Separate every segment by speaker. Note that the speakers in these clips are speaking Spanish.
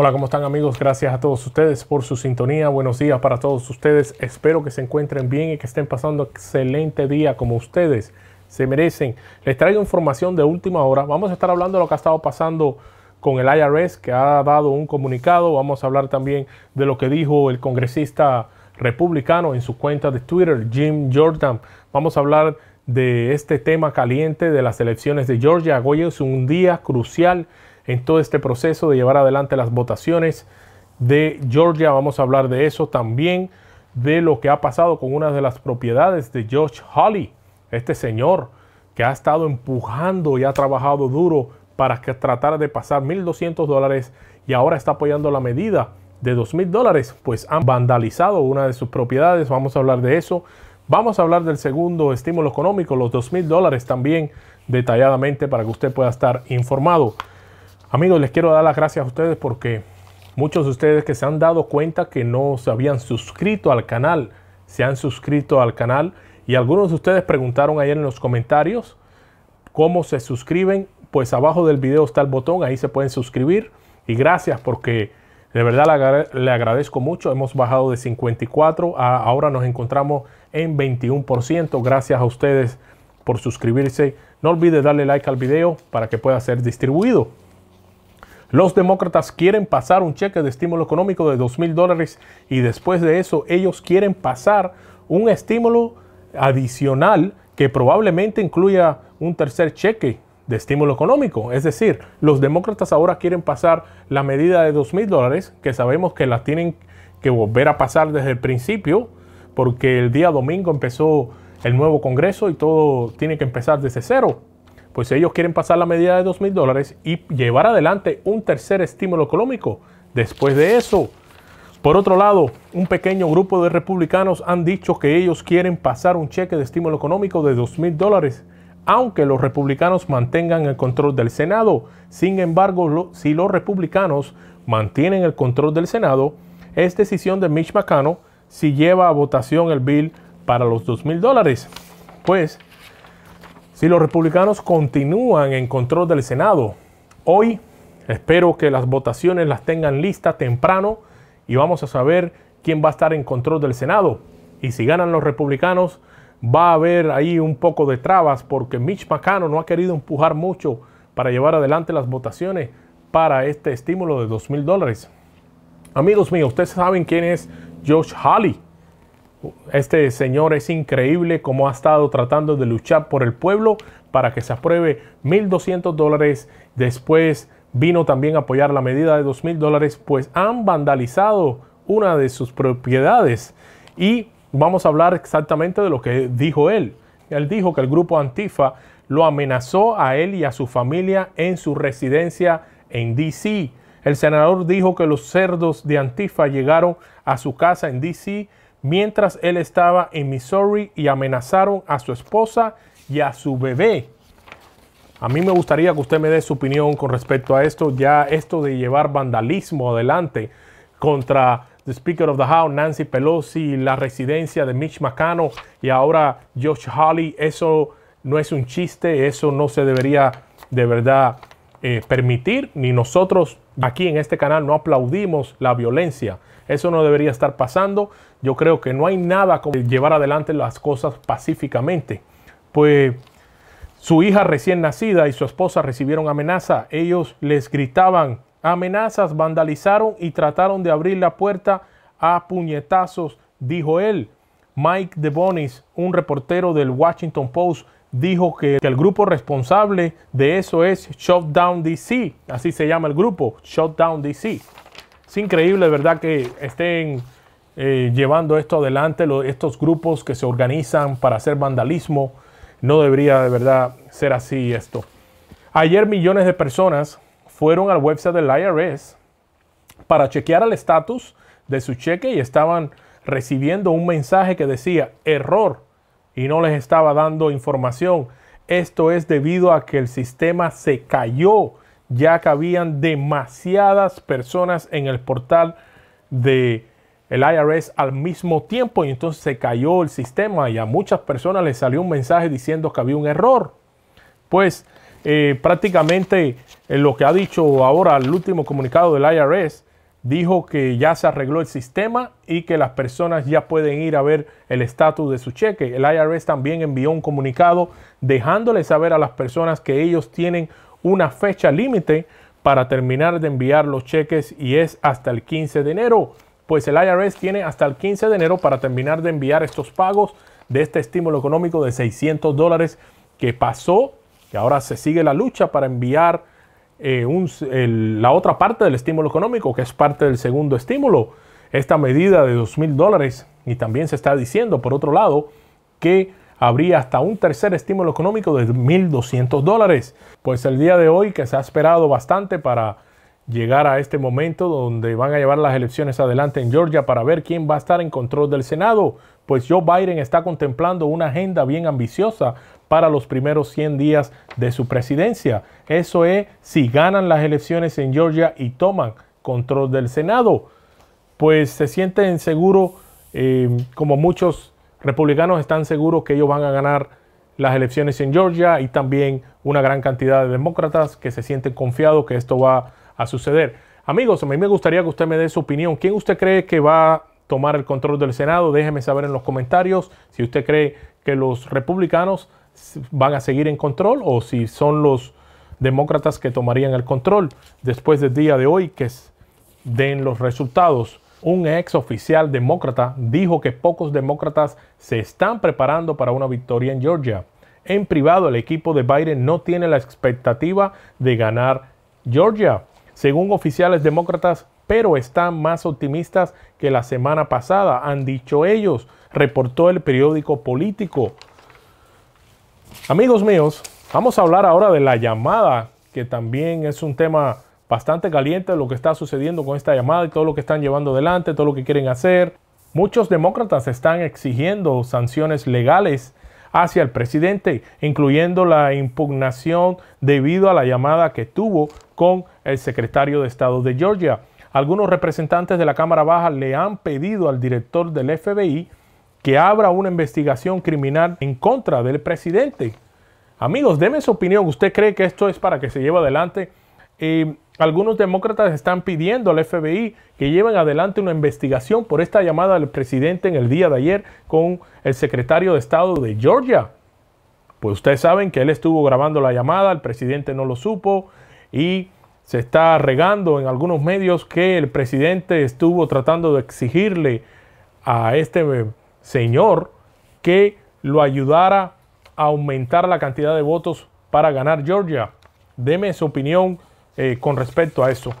Speaker 1: Hola, ¿cómo están amigos? Gracias a todos ustedes por su sintonía. Buenos días para todos ustedes. Espero que se encuentren bien y que estén pasando excelente día como ustedes se merecen. Les traigo información de última hora. Vamos a estar hablando de lo que ha estado pasando con el IRS, que ha dado un comunicado. Vamos a hablar también de lo que dijo el congresista republicano en su cuenta de Twitter, Jim Jordan. Vamos a hablar de este tema caliente de las elecciones de Georgia. Hoy es un día crucial en todo este proceso de llevar adelante las votaciones de Georgia. Vamos a hablar de eso también, de lo que ha pasado con una de las propiedades de George Holly, este señor que ha estado empujando y ha trabajado duro para que tratar de pasar 1.200 dólares y ahora está apoyando la medida de 2.000 dólares, pues han vandalizado una de sus propiedades. Vamos a hablar de eso. Vamos a hablar del segundo estímulo económico, los 2.000 dólares también detalladamente para que usted pueda estar informado. Amigos, les quiero dar las gracias a ustedes porque muchos de ustedes que se han dado cuenta que no se habían suscrito al canal, se han suscrito al canal y algunos de ustedes preguntaron ayer en los comentarios cómo se suscriben. Pues abajo del video está el botón, ahí se pueden suscribir. Y gracias porque de verdad le agradezco mucho. Hemos bajado de 54 a ahora nos encontramos en 21%. Gracias a ustedes por suscribirse. No olvide darle like al video para que pueda ser distribuido. Los demócratas quieren pasar un cheque de estímulo económico de 2 mil dólares y después de eso ellos quieren pasar un estímulo adicional que probablemente incluya un tercer cheque de estímulo económico. Es decir, los demócratas ahora quieren pasar la medida de 2 mil dólares, que sabemos que la tienen que volver a pasar desde el principio, porque el día domingo empezó el nuevo Congreso y todo tiene que empezar desde cero pues ellos quieren pasar la medida de dos mil dólares y llevar adelante un tercer estímulo económico. Después de eso, por otro lado, un pequeño grupo de republicanos han dicho que ellos quieren pasar un cheque de estímulo económico de dos mil dólares, aunque los republicanos mantengan el control del Senado. Sin embargo, si los republicanos mantienen el control del Senado, es decisión de Mitch McConnell si lleva a votación el bill para los dos mil dólares. Pues si los republicanos continúan en control del Senado. Hoy espero que las votaciones las tengan listas temprano y vamos a saber quién va a estar en control del Senado. Y si ganan los republicanos, va a haber ahí un poco de trabas porque Mitch McConnell no ha querido empujar mucho para llevar adelante las votaciones para este estímulo de $2,000. mil dólares. Amigos míos, ustedes saben quién es Josh Hawley. Este señor es increíble cómo ha estado tratando de luchar por el pueblo para que se apruebe 1.200 dólares. Después vino también a apoyar la medida de 2.000 dólares, pues han vandalizado una de sus propiedades. Y vamos a hablar exactamente de lo que dijo él. Él dijo que el grupo Antifa lo amenazó a él y a su familia en su residencia en D.C. El senador dijo que los cerdos de Antifa llegaron a su casa en D.C mientras él estaba en Missouri y amenazaron a su esposa y a su bebé. A mí me gustaría que usted me dé su opinión con respecto a esto, ya esto de llevar vandalismo adelante contra the Speaker of the House, Nancy Pelosi, la residencia de Mitch McConnell y ahora Josh Hawley, eso no es un chiste, eso no se debería de verdad eh, permitir, ni nosotros aquí en este canal no aplaudimos la violencia. Eso no debería estar pasando. Yo creo que no hay nada como llevar adelante las cosas pacíficamente. Pues su hija recién nacida y su esposa recibieron amenaza. Ellos les gritaban amenazas, vandalizaron y trataron de abrir la puerta a puñetazos, dijo él. Mike de bonis un reportero del Washington Post, dijo que, el grupo responsable de eso es Shutdown DC, así se llama el grupo, Shutdown DC. Es increíble, ¿verdad? Que estén eh, llevando esto adelante, estos grupos que se organizan para hacer vandalismo. No debería de verdad ser así esto. Ayer millones de personas fueron al website del IRS para chequear el estatus de su cheque y estaban recibiendo un mensaje que decía error y no les estaba dando información. Esto es debido a que el sistema se cayó, ya que habían demasiadas personas en el portal de el IRS al mismo tiempo y entonces se cayó el sistema y a muchas personas les salió un mensaje diciendo que había un error. Pues eh, prácticamente eh, lo que ha dicho ahora el último comunicado del IRS dijo que ya se arregló el sistema y que las personas ya pueden ir a ver el estatus de su cheque. El IRS también envió un comunicado dejándole saber a las personas que ellos tienen una fecha límite para terminar de enviar los cheques y es hasta el 15 de enero. Pues el IRS tiene hasta el 15 de enero para terminar de enviar estos pagos de este estímulo económico de 600 dólares que pasó, que ahora se sigue la lucha para enviar eh, la otra parte del estímulo económico, que es parte del segundo estímulo, esta medida de 2 mil dólares. Y también se está diciendo, por otro lado, que habría hasta un tercer estímulo económico de 1.200 dólares. Pues el día de hoy, que se ha esperado bastante para llegar a este momento donde van a llevar las elecciones adelante en Georgia para ver quién va a estar en control del Senado, pues Joe Biden está contemplando una agenda bien ambiciosa para los primeros 100 días de su presidencia. Eso es si ganan las elecciones en Georgia y toman control del Senado. Pues se sienten seguros, eh, como muchos republicanos están seguros que ellos van a ganar las elecciones en Georgia y también una gran cantidad de demócratas que se sienten confiados que esto va a suceder. Amigos, a mí me gustaría que usted me dé su opinión. ¿Quién usted cree que va a tomar el control del Senado? Déjeme saber en los comentarios si usted cree que los republicanos van a seguir en control o si son los demócratas que tomarían el control después del día de hoy que den los resultados. Un ex oficial demócrata dijo que pocos demócratas se están preparando para una victoria en Georgia. En privado, el equipo de Biden no tiene la expectativa de ganar Georgia, según oficiales demócratas, pero están más optimistas que la semana pasada, han dicho ellos, reportó el periódico político. Amigos míos, vamos a hablar ahora de la llamada, que también es un tema bastante caliente, lo que está sucediendo con esta llamada y todo lo que están llevando adelante, todo lo que quieren hacer. Muchos demócratas están exigiendo sanciones legales hacia el presidente, incluyendo la impugnación debido a la llamada que tuvo con el secretario de Estado de Georgia. Algunos representantes de la Cámara Baja le han pedido al director del FBI que abra una investigación criminal en contra del presidente. Amigos, deme su opinión. ¿Usted cree que esto es para que se lleve adelante? Eh, algunos demócratas están pidiendo al FBI que lleven adelante una investigación por esta llamada del presidente en el día de ayer con el secretario de Estado de Georgia. Pues ustedes saben que él estuvo grabando la llamada, el presidente no lo supo y se está regando en algunos medios que el presidente estuvo tratando de exigirle a este señor que lo ayudara a aumentar la cantidad de votos para ganar Georgia. Deme su opinión eh, con respecto a eso.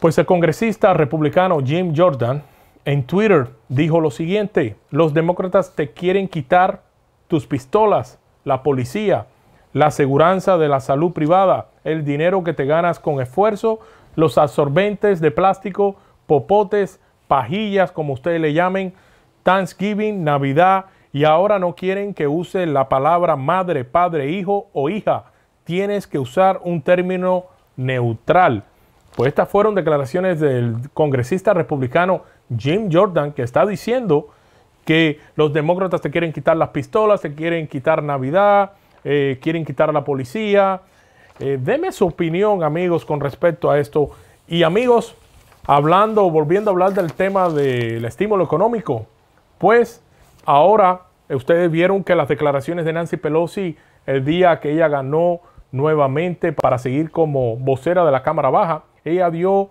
Speaker 1: Pues el congresista republicano Jim Jordan en Twitter dijo lo siguiente, los demócratas te quieren quitar tus pistolas, la policía, la seguridad de la salud privada, el dinero que te ganas con esfuerzo, los absorbentes de plástico, popotes, pajillas, como ustedes le llamen, Thanksgiving, Navidad y ahora no quieren que use la palabra madre, padre, hijo o hija. Tienes que usar un término neutral. Pues estas fueron declaraciones del congresista republicano Jim Jordan que está diciendo que los demócratas te quieren quitar las pistolas, te quieren quitar Navidad, eh, quieren quitar la policía. Eh, deme su opinión, amigos, con respecto a esto. Y amigos, hablando, volviendo a hablar del tema del estímulo económico, pues ahora eh, ustedes vieron que las declaraciones de Nancy Pelosi el día que ella ganó nuevamente para seguir como vocera de la Cámara Baja, ella dio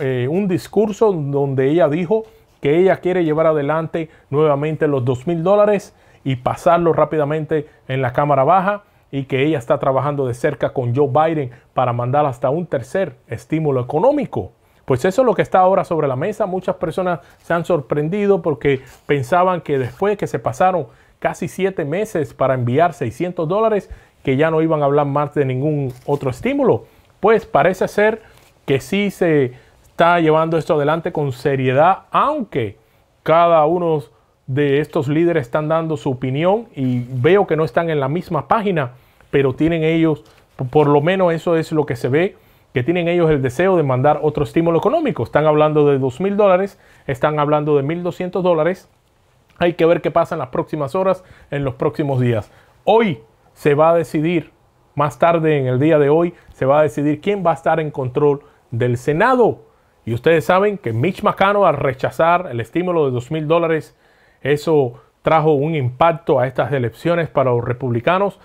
Speaker 1: eh, un discurso donde ella dijo que ella quiere llevar adelante nuevamente los dos mil dólares y pasarlo rápidamente en la Cámara Baja y que ella está trabajando de cerca con Joe Biden para mandar hasta un tercer estímulo económico. Pues eso es lo que está ahora sobre la mesa. Muchas personas se han sorprendido porque pensaban que después que se pasaron casi siete meses para enviar 600 dólares, que ya no iban a hablar más de ningún otro estímulo. Pues parece ser que sí se está llevando esto adelante con seriedad, aunque cada uno de estos líderes están dando su opinión y veo que no están en la misma página, pero tienen ellos, por lo menos eso es lo que se ve que tienen ellos el deseo de mandar otro estímulo económico. Están hablando de 2.000 dólares, están hablando de 1.200 dólares. Hay que ver qué pasa en las próximas horas, en los próximos días. Hoy se va a decidir, más tarde en el día de hoy, se va a decidir quién va a estar en control del Senado. Y ustedes saben que Mitch McConnell al rechazar el estímulo de 2.000 dólares, eso trajo un impacto a estas elecciones para los republicanos.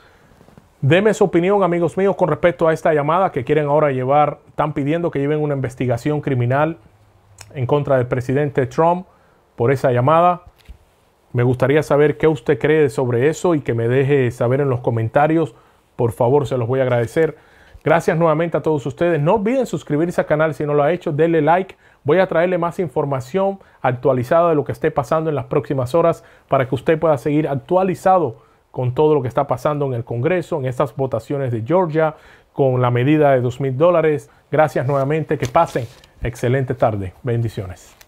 Speaker 1: Deme su opinión, amigos míos, con respecto a esta llamada que quieren ahora llevar, están pidiendo que lleven una investigación criminal en contra del presidente Trump por esa llamada. Me gustaría saber qué usted cree sobre eso y que me deje saber en los comentarios. Por favor, se los voy a agradecer. Gracias nuevamente a todos ustedes. No olviden suscribirse al canal si no lo ha hecho. Denle like. Voy a traerle más información actualizada de lo que esté pasando en las próximas horas para que usted pueda seguir actualizado con todo lo que está pasando en el Congreso, en estas votaciones de Georgia, con la medida de dos mil dólares. Gracias nuevamente, que pasen excelente tarde. Bendiciones.